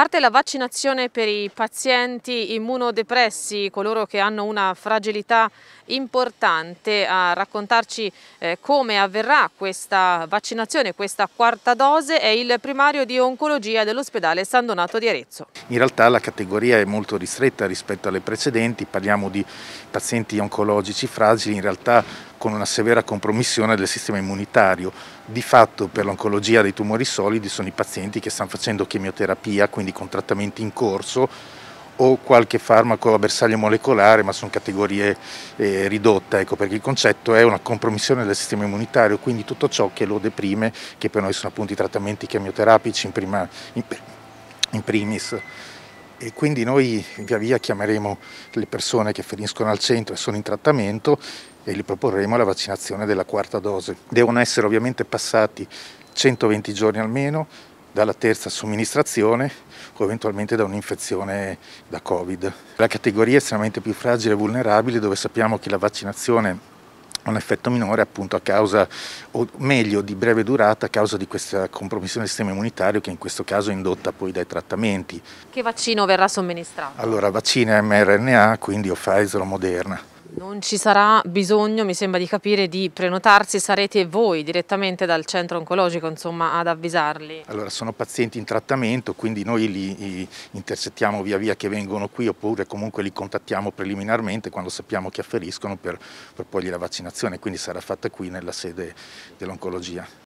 parte la vaccinazione per i pazienti immunodepressi, coloro che hanno una fragilità importante, a raccontarci eh, come avverrà questa vaccinazione, questa quarta dose, è il primario di oncologia dell'ospedale San Donato di Arezzo. In realtà la categoria è molto ristretta rispetto alle precedenti, parliamo di pazienti oncologici fragili, in realtà con una severa compromissione del sistema immunitario. Di fatto per l'oncologia dei tumori solidi sono i pazienti che stanno facendo chemioterapia, quindi con trattamenti in corso, o qualche farmaco a bersaglio molecolare, ma sono categorie eh, ridotte, ecco, perché il concetto è una compromissione del sistema immunitario, quindi tutto ciò che lo deprime, che per noi sono appunto i trattamenti chemioterapici in, prima, in, in primis. E quindi noi via via chiameremo le persone che finiscono al centro e sono in trattamento e gli proporremo la vaccinazione della quarta dose. Devono essere ovviamente passati 120 giorni almeno dalla terza somministrazione o eventualmente da un'infezione da Covid. La categoria estremamente più fragile e vulnerabile dove sappiamo che la vaccinazione un effetto minore appunto a causa, o meglio di breve durata, a causa di questa compromissione del sistema immunitario che in questo caso è indotta poi dai trattamenti. Che vaccino verrà somministrato? Allora, vaccini mRNA, quindi o Pfizer o Moderna. Non ci sarà bisogno, mi sembra di capire, di prenotarsi, sarete voi direttamente dal centro oncologico insomma, ad avvisarli? Allora sono pazienti in trattamento, quindi noi li intercettiamo via via che vengono qui oppure comunque li contattiamo preliminarmente quando sappiamo che afferiscono per proporgli la vaccinazione, quindi sarà fatta qui nella sede dell'oncologia.